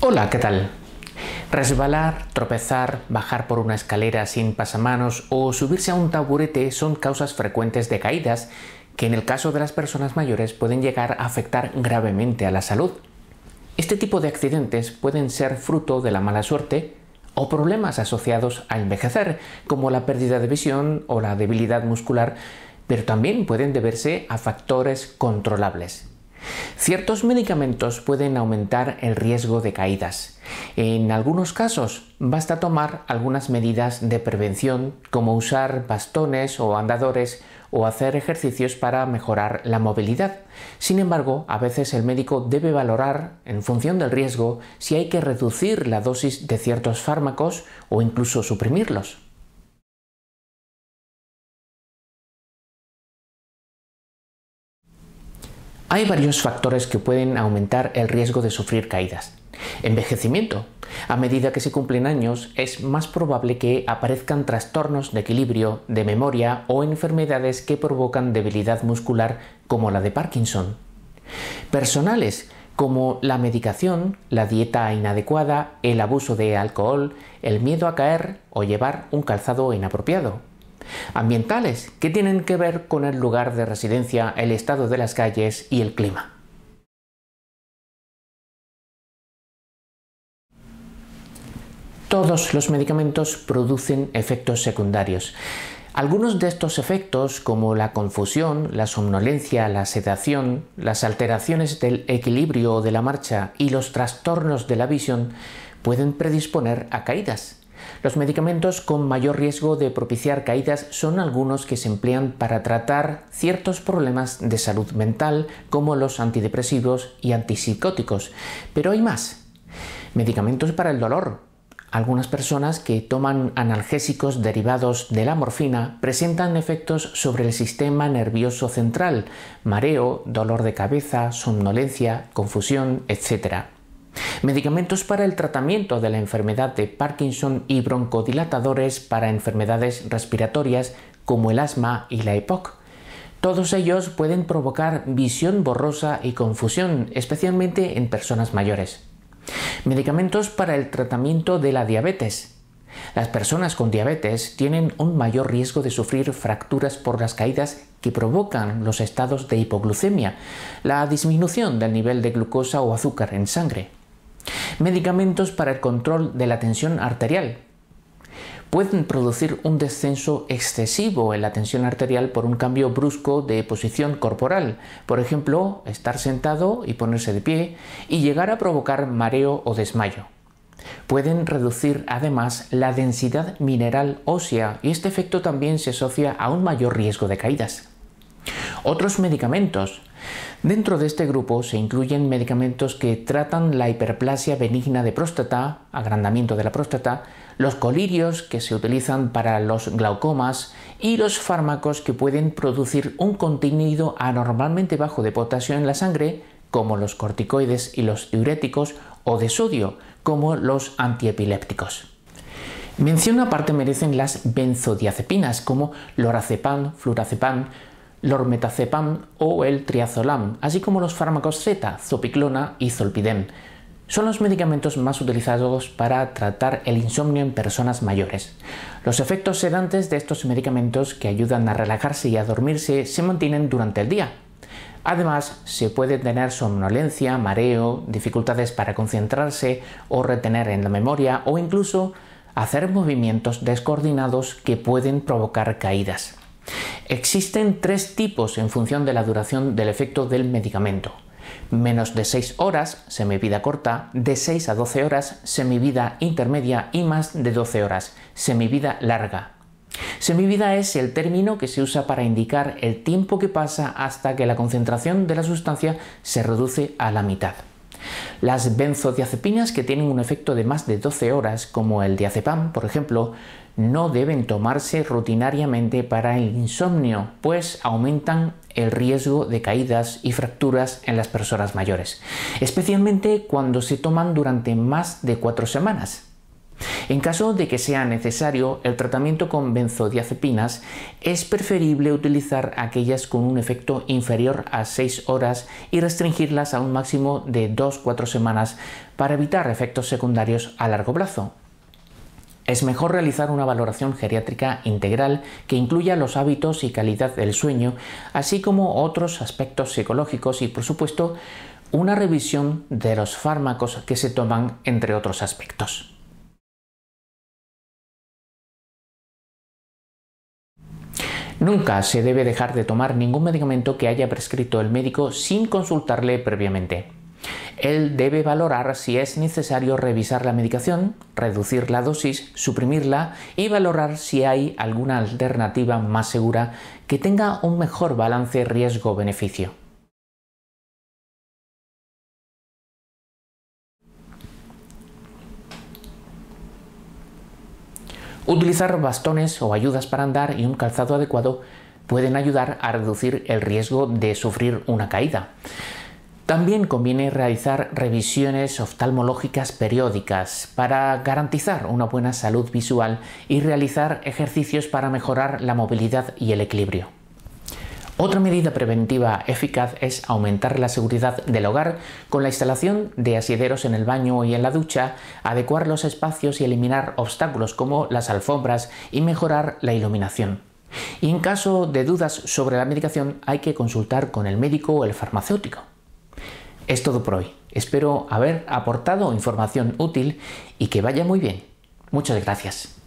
Hola, ¿qué tal? Resbalar, tropezar, bajar por una escalera sin pasamanos o subirse a un taburete son causas frecuentes de caídas que en el caso de las personas mayores pueden llegar a afectar gravemente a la salud. Este tipo de accidentes pueden ser fruto de la mala suerte o problemas asociados a envejecer, como la pérdida de visión o la debilidad muscular, pero también pueden deberse a factores controlables, Ciertos medicamentos pueden aumentar el riesgo de caídas. En algunos casos basta tomar algunas medidas de prevención como usar bastones o andadores o hacer ejercicios para mejorar la movilidad. Sin embargo, a veces el médico debe valorar, en función del riesgo, si hay que reducir la dosis de ciertos fármacos o incluso suprimirlos. Hay varios factores que pueden aumentar el riesgo de sufrir caídas. Envejecimiento. A medida que se cumplen años, es más probable que aparezcan trastornos de equilibrio, de memoria o enfermedades que provocan debilidad muscular como la de Parkinson. Personales, como la medicación, la dieta inadecuada, el abuso de alcohol, el miedo a caer o llevar un calzado inapropiado ambientales que tienen que ver con el lugar de residencia, el estado de las calles y el clima. Todos los medicamentos producen efectos secundarios. Algunos de estos efectos, como la confusión, la somnolencia, la sedación, las alteraciones del equilibrio de la marcha y los trastornos de la visión, pueden predisponer a caídas, los medicamentos con mayor riesgo de propiciar caídas son algunos que se emplean para tratar ciertos problemas de salud mental, como los antidepresivos y antipsicóticos. Pero hay más. Medicamentos para el dolor, algunas personas que toman analgésicos derivados de la morfina presentan efectos sobre el sistema nervioso central, mareo, dolor de cabeza, somnolencia, confusión, etc. Medicamentos para el tratamiento de la enfermedad de Parkinson y broncodilatadores para enfermedades respiratorias como el asma y la EPOC. Todos ellos pueden provocar visión borrosa y confusión, especialmente en personas mayores. Medicamentos para el tratamiento de la diabetes. Las personas con diabetes tienen un mayor riesgo de sufrir fracturas por las caídas que provocan los estados de hipoglucemia, la disminución del nivel de glucosa o azúcar en sangre medicamentos para el control de la tensión arterial. Pueden producir un descenso excesivo en la tensión arterial por un cambio brusco de posición corporal, por ejemplo, estar sentado y ponerse de pie, y llegar a provocar mareo o desmayo. Pueden reducir además la densidad mineral ósea y este efecto también se asocia a un mayor riesgo de caídas. Otros medicamentos, Dentro de este grupo se incluyen medicamentos que tratan la hiperplasia benigna de próstata, agrandamiento de la próstata, los colirios que se utilizan para los glaucomas y los fármacos que pueden producir un contenido anormalmente bajo de potasio en la sangre, como los corticoides y los diuréticos, o de sodio, como los antiepilépticos. Mención aparte merecen las benzodiazepinas como lorazepam, flurazepam, lormetazepam o el triazolam, así como los fármacos Z, zopiclona y zolpidem. Son los medicamentos más utilizados para tratar el insomnio en personas mayores. Los efectos sedantes de estos medicamentos que ayudan a relajarse y a dormirse se mantienen durante el día. Además, se puede tener somnolencia, mareo, dificultades para concentrarse o retener en la memoria o incluso hacer movimientos descoordinados que pueden provocar caídas. Existen tres tipos en función de la duración del efecto del medicamento. Menos de 6 horas, semivida corta, de 6 a 12 horas, semivida intermedia y más de 12 horas, semivida larga. Semivida es el término que se usa para indicar el tiempo que pasa hasta que la concentración de la sustancia se reduce a la mitad. Las benzodiazepinas que tienen un efecto de más de 12 horas, como el diazepam, por ejemplo, no deben tomarse rutinariamente para el insomnio, pues aumentan el riesgo de caídas y fracturas en las personas mayores, especialmente cuando se toman durante más de cuatro semanas. En caso de que sea necesario, el tratamiento con benzodiazepinas es preferible utilizar aquellas con un efecto inferior a 6 horas y restringirlas a un máximo de 2-4 semanas para evitar efectos secundarios a largo plazo. Es mejor realizar una valoración geriátrica integral que incluya los hábitos y calidad del sueño, así como otros aspectos psicológicos y, por supuesto, una revisión de los fármacos que se toman, entre otros aspectos. Nunca se debe dejar de tomar ningún medicamento que haya prescrito el médico sin consultarle previamente. Él debe valorar si es necesario revisar la medicación, reducir la dosis, suprimirla y valorar si hay alguna alternativa más segura que tenga un mejor balance riesgo-beneficio. Utilizar bastones o ayudas para andar y un calzado adecuado pueden ayudar a reducir el riesgo de sufrir una caída. También conviene realizar revisiones oftalmológicas periódicas para garantizar una buena salud visual y realizar ejercicios para mejorar la movilidad y el equilibrio. Otra medida preventiva eficaz es aumentar la seguridad del hogar con la instalación de asideros en el baño y en la ducha, adecuar los espacios y eliminar obstáculos como las alfombras y mejorar la iluminación. Y en caso de dudas sobre la medicación hay que consultar con el médico o el farmacéutico. Es todo por hoy. Espero haber aportado información útil y que vaya muy bien. Muchas gracias.